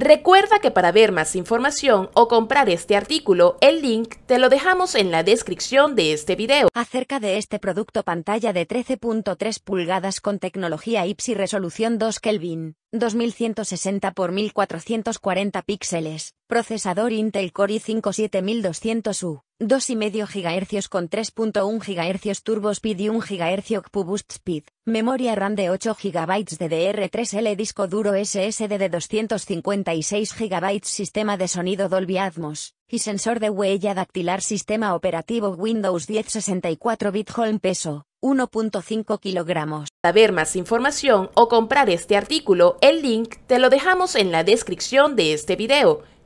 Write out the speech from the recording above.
Recuerda que para ver más información o comprar este artículo, el link te lo dejamos en la descripción de este video. Acerca de este producto pantalla de 13.3 pulgadas con tecnología IPSI resolución 2 Kelvin, 2160 x 1440 píxeles, procesador Intel Core i5 7200U. 2,5 GHz con 3.1 GHz Turbo Speed y 1 GHz Boost Speed, memoria RAM de 8 GB DDR3L disco duro SSD de 256 GB sistema de sonido Dolby Atmos, y sensor de huella dactilar sistema operativo Windows 10 64 bit Home peso, 1.5 kg. Para ver más información o comprar este artículo, el link te lo dejamos en la descripción de este video.